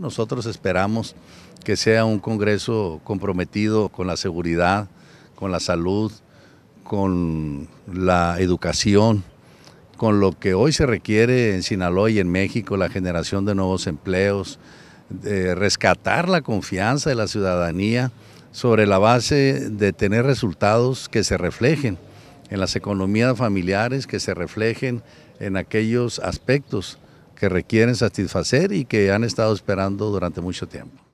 nosotros esperamos que sea un Congreso comprometido con la seguridad, con la salud, con la educación, con lo que hoy se requiere en Sinaloa y en México, la generación de nuevos empleos, de rescatar la confianza de la ciudadanía sobre la base de tener resultados que se reflejen en las economías familiares, que se reflejen en aquellos aspectos que requieren satisfacer y que han estado esperando durante mucho tiempo.